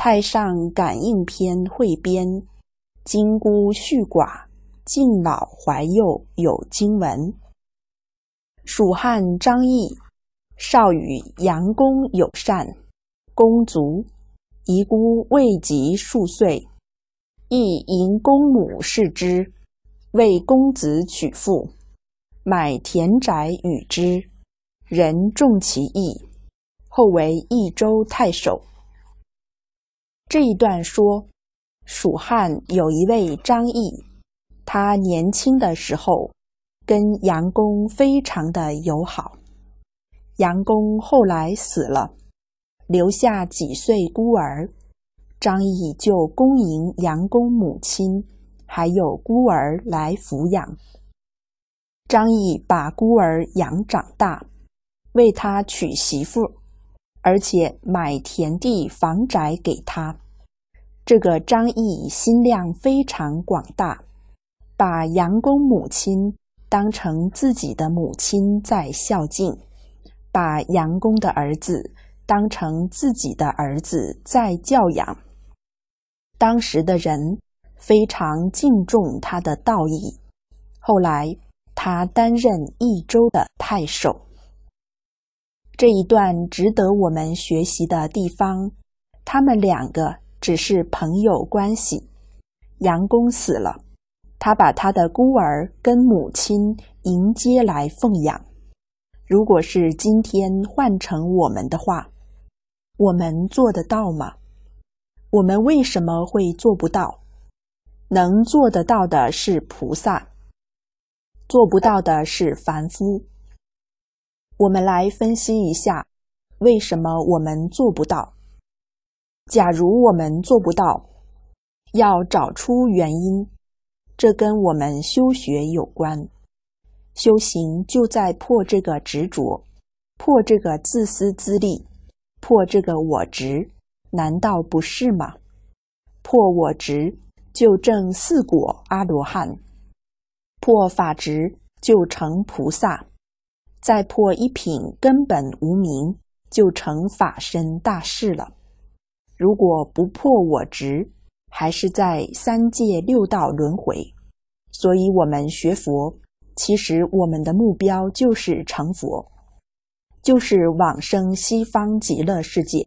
《太上感应篇汇编》，金孤续寡，敬老怀幼，有经文。蜀汉张毅，少与杨公友善，公卒，遗孤未及数岁，亦迎公母视之，为公子娶妇，买田宅与之，人重其义，后为益州太守。这一段说，蜀汉有一位张毅，他年轻的时候跟杨公非常的友好。杨公后来死了，留下几岁孤儿，张毅就恭迎杨公母亲，还有孤儿来抚养。张毅把孤儿养长大，为他娶媳妇，而且买田地房宅给他。这个张毅心量非常广大，把杨公母亲当成自己的母亲在孝敬，把杨公的儿子当成自己的儿子在教养。当时的人非常敬重他的道义。后来他担任益州的太守。这一段值得我们学习的地方，他们两个。只是朋友关系。杨公死了，他把他的孤儿跟母亲迎接来奉养。如果是今天换成我们的话，我们做得到吗？我们为什么会做不到？能做得到的是菩萨，做不到的是凡夫。我们来分析一下，为什么我们做不到？假如我们做不到，要找出原因，这跟我们修学有关。修行就在破这个执着，破这个自私自利，破这个我执，难道不是吗？破我执就证四果阿罗汉，破法执就成菩萨，再破一品根本无名，就成法身大事了。如果不破我执，还是在三界六道轮回。所以，我们学佛，其实我们的目标就是成佛，就是往生西方极乐世界。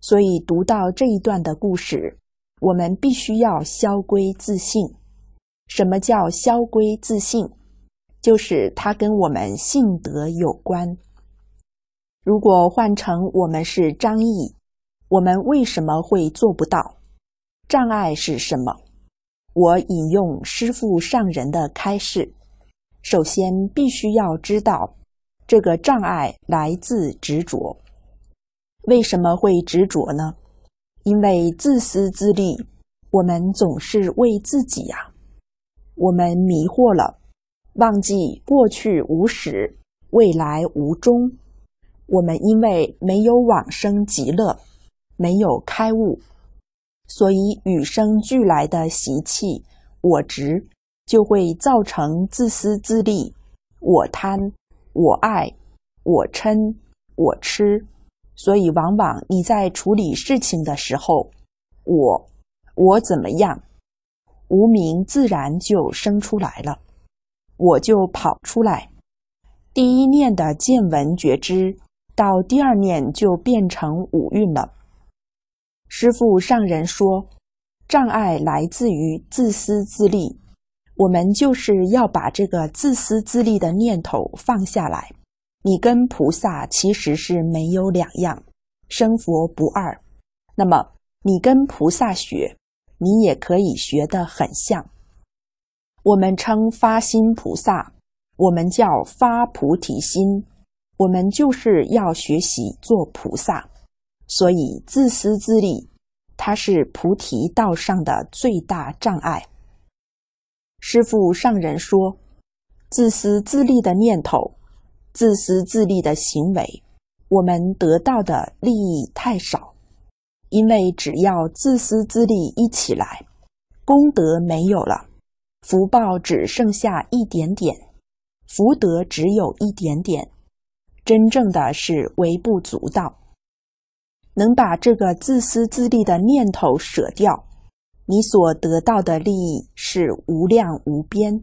所以，读到这一段的故事，我们必须要消归自信。什么叫消归自信？就是它跟我们性德有关。如果换成我们是张毅。我们为什么会做不到？障碍是什么？我引用师父上人的开示：首先，必须要知道，这个障碍来自执着。为什么会执着呢？因为自私自利，我们总是为自己呀。我们迷惑了，忘记过去无始，未来无终。我们因为没有往生极乐。没有开悟，所以与生俱来的习气我执就会造成自私自利、我贪、我爱、我嗔、我痴。所以往往你在处理事情的时候，我我怎么样，无名自然就生出来了，我就跑出来。第一念的见闻觉知，到第二念就变成五蕴了。师父上人说：“障碍来自于自私自利，我们就是要把这个自私自利的念头放下来。你跟菩萨其实是没有两样，生佛不二。那么你跟菩萨学，你也可以学得很像。我们称发心菩萨，我们叫发菩提心，我们就是要学习做菩萨。”所以，自私自利，它是菩提道上的最大障碍。师父上人说：“自私自利的念头，自私自利的行为，我们得到的利益太少。因为只要自私自利一起来，功德没有了，福报只剩下一点点，福德只有一点点，真正的是微不足道。”能把这个自私自利的念头舍掉，你所得到的利益是无量无边，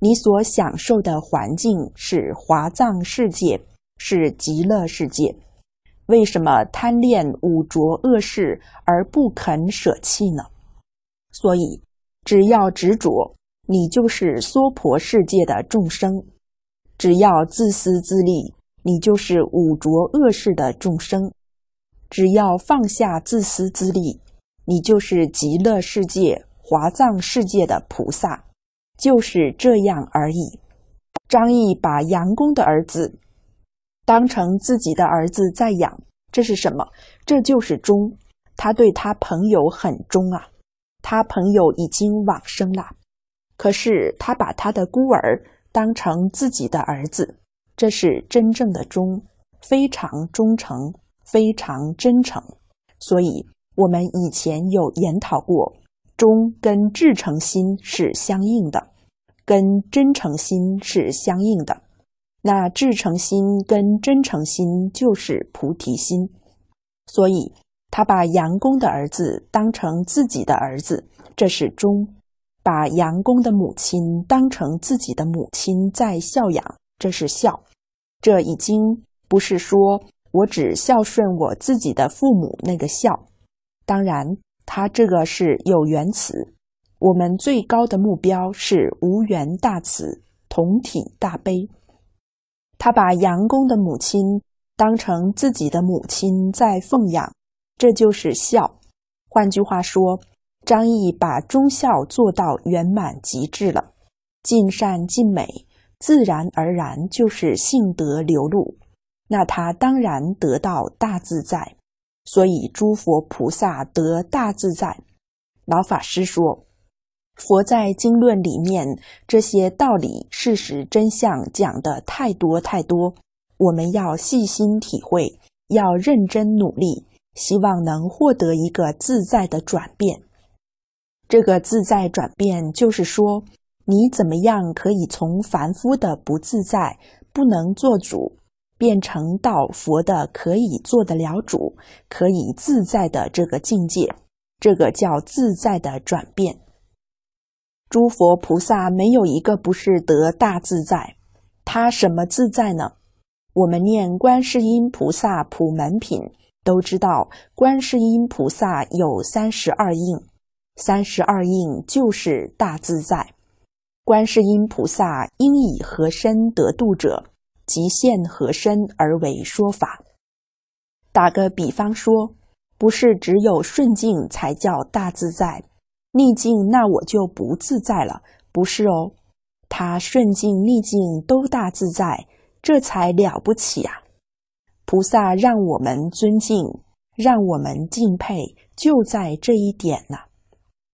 你所享受的环境是华藏世界，是极乐世界。为什么贪恋五浊恶世而不肯舍弃呢？所以，只要执着，你就是娑婆世界的众生；只要自私自利，你就是五浊恶世的众生。只要放下自私自利，你就是极乐世界、华藏世界的菩萨，就是这样而已。张毅把杨公的儿子当成自己的儿子在养，这是什么？这就是忠。他对他朋友很忠啊，他朋友已经往生了，可是他把他的孤儿当成自己的儿子，这是真正的忠，非常忠诚。非常真诚，所以我们以前有研讨过，忠跟至诚心是相应的，跟真诚心是相应的。那至诚心跟真诚心就是菩提心，所以他把杨公的儿子当成自己的儿子，这是忠；把杨公的母亲当成自己的母亲在孝养，这是孝。这已经不是说。我只孝顺我自己的父母，那个孝。当然，他这个是有缘慈。我们最高的目标是无缘大慈，同体大悲。他把杨公的母亲当成自己的母亲在奉养，这就是孝。换句话说，张毅把忠孝做到圆满极致了，尽善尽美，自然而然就是性德流露。那他当然得到大自在，所以诸佛菩萨得大自在。老法师说，佛在经论里面这些道理、事实、真相讲的太多太多，我们要细心体会，要认真努力，希望能获得一个自在的转变。这个自在转变，就是说，你怎么样可以从凡夫的不自在、不能做主。变成道佛的，可以做得了主，可以自在的这个境界，这个叫自在的转变。诸佛菩萨没有一个不是得大自在，他什么自在呢？我们念观世音菩萨普门品，都知道观世音菩萨有三十二应，三十二应就是大自在。观世音菩萨应以何身得度者？极限和身而为说法。打个比方说，不是只有顺境才叫大自在，逆境那我就不自在了，不是哦？他顺境逆境都大自在，这才了不起啊！菩萨让我们尊敬，让我们敬佩，就在这一点呢。